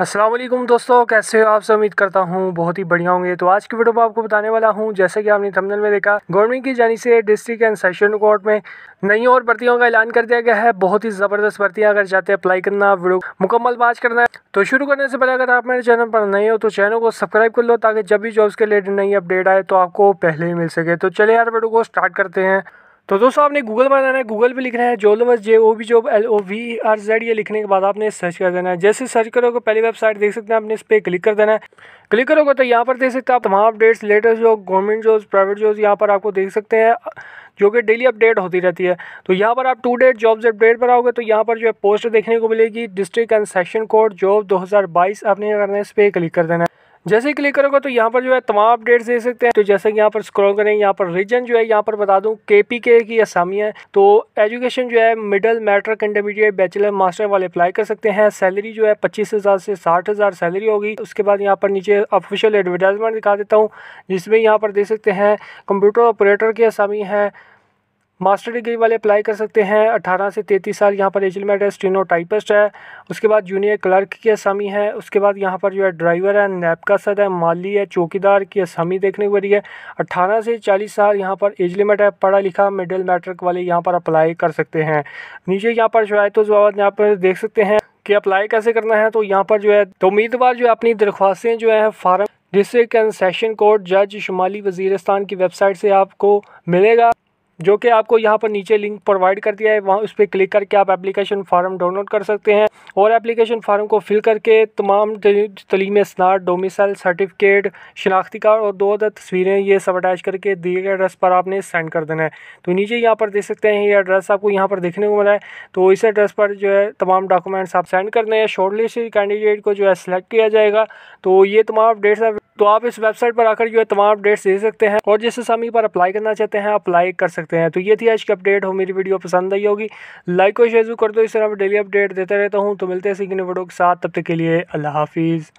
असलम दोस्तों कैसे हो आप से उम्मीद करता हूँ बहुत ही बढ़िया होंगे तो आज की वीडियो में आपको बताने वाला हूँ जैसे कि आपने थंबनेल में देखा गवर्नमेंट की जानी से डिस्ट्रिक्ट एंड सेशन कोर्ट में नई और भर्तियों का ऐलान कर दिया गया है बहुत ही ज़बरदस्त भर्तियाँ अगर चाहते हैं अप्लाई करना वीडियो मुकम्मल बात करना है तो शुरू करने से पहले अगर आप मेरे चैनल पर नए हो तो चैनल को सब्सक्राइब कर लो ताकि जब भी जॉब्स के रिलेटेड नई अपडेट आए तो आपको पहले ही मिल सके तो चले यार वीडियो को स्टार्ट करते हैं तो दोस्तों आपने गूगल पर जाना है गूगल पे लिखना है जोलवर्स जे ओ बी जो L O V R Z ये लिखने के बाद आपने सर्च कर देना है जैसे सर्च करोगे पहली वेबसाइट देख सकते हैं आपने इस पर क्लिक कर देना है क्लिक करोगे तो यहाँ पर देख सकते हैं आप तमाम updates latest job government jobs private jobs यहाँ पर आपको देख सकते हैं जो कि डेली अपडेट होती रहती है तो यहाँ पर आप टू डेट जॉब्स अपडेट पर आओगे तो यहाँ पर जो है पोस्ट देखने को मिलेगी district and section code job 2022 आपने करना है इस पर क्लिक कर देना है जैसे क्लिक करोगे तो यहाँ पर जो है तमाम अपडेट्स दे सकते हैं तो जैसे कि यहाँ पर स्क्रॉल करें यहाँ पर रीजन जो है यहाँ पर बता दूँ के पी के की असामी है तो एजुकेशन जो है middle matric intermediate bachelor master वाले अप्लाई कर सकते हैं सैलरी जो है पच्चीस हज़ार से साठ हज़ार सैलरी होगी उसके बाद यहाँ पर नीचे ऑफिशियल एडवर्टाइजमेंट दिखा देता हूँ जिसमें यहाँ पर दे सकते हैं कंप्यूटर ऑपरेटर की असामी है मास्टर डिग्री वाले अप्लाई कर सकते हैं 18 से 33 साल यहाँ पर एज लिमिट है स्टीनो टाइपिस्ट है उसके बाद जूनियर क्लर्क की असामी है उसके बाद यहाँ पर जो है ड्राइवर है नैप का सद है माली है चौकीदार की असामी देखने को मिली है 18 से 40 साल यहाँ पर एज लिमिट है पढ़ा लिखा मिडिल मैट्रिक वाले यहाँ पर अप्लाई कर सकते हैं नीचे यहाँ पर जो है तो यहाँ पर देख सकते हैं कि अप्लाई कैसे करना है तो यहाँ पर जो है तो उम्मीदवार जो है अपनी दरख्वास्तें जो है फार्म डिस्ट्रिक्ट सेशन कोर्ट जज शुमाली वजीरस्तान की वेबसाइट से आपको मिलेगा जो कि आपको यहाँ पर नीचे लिंक प्रोवाइड कर दिया है वहाँ उस पर क्लिक करके आप एप्लीकेशन फार्म डाउनलोड कर सकते हैं और एप्लीकेशन फार्म को फिल करके तमाम तलीम स्नार डोमिसल सर्टिफिकेट शनाख्ती कार्ड और दो अदर तस्वीरें ये सब अटैच करके दिए गए एड्रेस पर आपने सेंड कर देना है तो नीचे यहाँ पर देख सकते हैं ये एड्रेस आपको यहाँ पर देखने को मिला है तो इस एड्रेस पर जो है तमाम डॉक्यूमेंट्स आप सेंड कर दें शॉर्ट लिस्ट कैंडिडेट को जो है सिलेक्ट किया जाएगा तो ये तमाम अपडेट्स तो आप इस वेबसाइट पर आकर जो है तमाम अपडेट्स दे सकते हैं और जिस आसामी पर अप्लाई करना चाहते हैं अप्लाई कर सकते हैं सकते हैं तो ये थी आज की अपडेट हो मेरी वीडियो पसंद आई होगी लाइक और शेयर कर दो इस तरह डेली अपडेट देता रहता हूँ तो मिलते हैं सीखने वीडियो के साथ तब तक के लिए अल्लाह हाफिज़